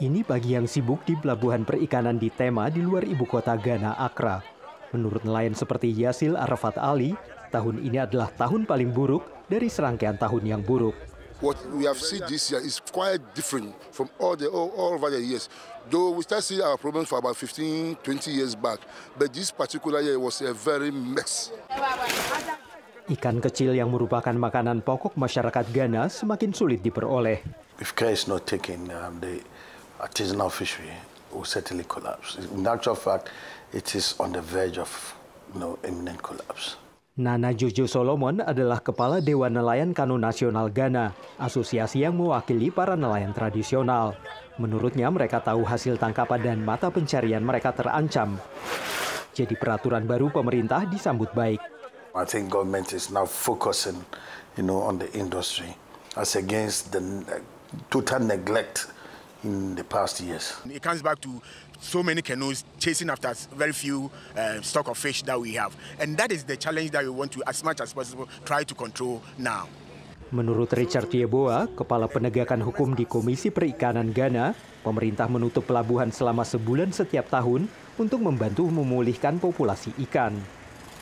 Ini bagi yang sibuk di pelabuhan perikanan di Tema di luar ibu kota Ghana, Accra. Menurut nelayan seperti Yasil Arafat Ali, tahun ini adalah tahun paling buruk dari serangkaian tahun yang buruk. What we have seen this year is quite different from all the all, all over the years. Though we start seeing our problems for about 15, 20 years back, but this particular year was a very mess. Ikan kecil yang merupakan makanan pokok masyarakat Ghana semakin sulit diperoleh. If care is not taken, um, the artisanal fishery will certainly collapse. In fact, it is on the verge of you imminent collapse. Nana Jojo Solomon adalah Kepala Dewan Nelayan Kanun Nasional Ghana, asosiasi yang mewakili para nelayan tradisional. Menurutnya mereka tahu hasil tangkapan dan mata pencarian mereka terancam. Jadi peraturan baru pemerintah disambut baik. I think government is now focusing, you know, on the industry as against the total neglect in the past years. It comes back to so many canoes chasing after very few uh, stock of fish that we have. And that is the challenge that we want to, as much as possible, try to control now. Menurut Richard Yeboa, Kepala Penegakan Hukum di Komisi Perikanan Ghana, pemerintah menutup pelabuhan selama sebulan setiap tahun untuk membantu memulihkan populasi ikan.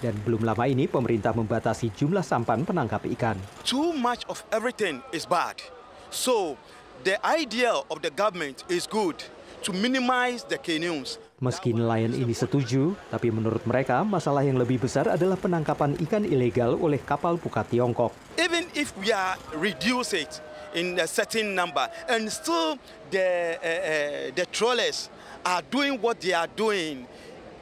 Dan belum lama ini pemerintah membatasi jumlah sampan penangkap ikan. Too much of everything is bad. So the idea of the government is good to minimize the canoes. Meski nelayan ini setuju, tapi menurut mereka masalah yang lebih besar adalah penangkapan ikan ilegal oleh kapal pukat Tiongkok. Even if we are reduce it in a certain number, and still the uh, uh, the trawlers are doing what they are doing,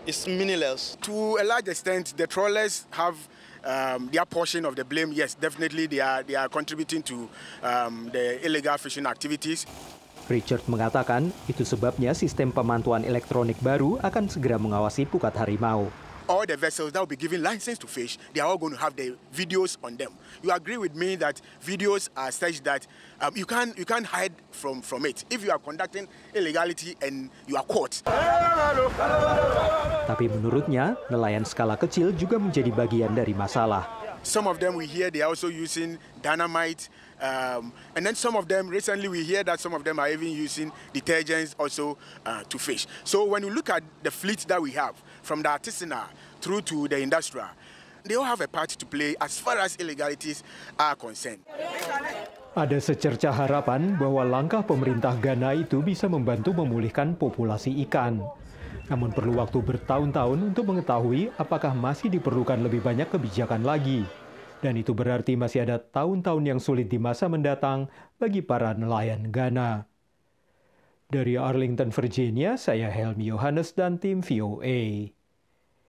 is meaningless. To a large extent, the trawlers have um, their portion of the blame. Yes, definitely they are, they are contributing to um, the illegal fishing activities. Richard mengatakan itu sebabnya sistem pemantauan elektronik baru akan segera mengawasi pukat harimau. all the vessels that will be given license to fish, they are all going to have the videos on them. You agree with me that videos are such that um, you can't you can't hide from from it. If you are conducting illegality and you are caught. Tapi menurutnya, nelayan skala kecil juga menjadi bagian dari masalah. Some of them we hear they also using dynamite, um, and then some of them recently we hear that some of them are even using detergents also uh, to fish. So when you look at the fleet that we have, from the artisanal through to the industrial, they all have a part to play as far as illegalities are concerned. Ada secerca harapan bahwa langkah pemerintah Ghana itu bisa membantu memulihkan populasi ikan namun perlu waktu bertahun-tahun untuk mengetahui apakah masih diperlukan lebih banyak kebijakan lagi. Dan itu berarti masih ada tahun-tahun yang sulit di masa mendatang bagi para nelayan Ghana. Dari Arlington, Virginia, saya Helmi Yohanes dan tim VOA.